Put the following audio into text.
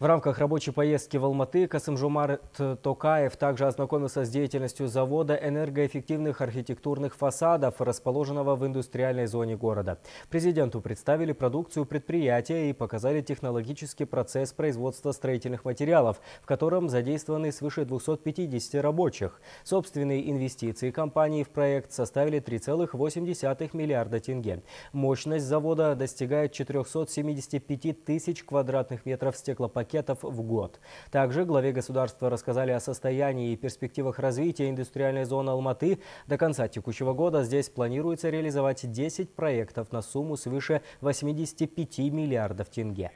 В рамках рабочей поездки в Алматы Касымжумар Токаев также ознакомился с деятельностью завода энергоэффективных архитектурных фасадов, расположенного в индустриальной зоне города. Президенту представили продукцию предприятия и показали технологический процесс производства строительных материалов, в котором задействованы свыше 250 рабочих. Собственные инвестиции компании в проект составили 3,8 миллиарда тенге. Мощность завода достигает 475 тысяч квадратных метров стеклопакета пакетов в год. Также главе государства рассказали о состоянии и перспективах развития индустриальной зоны Алматы. До конца текущего года здесь планируется реализовать 10 проектов на сумму свыше 85 миллиардов тенге.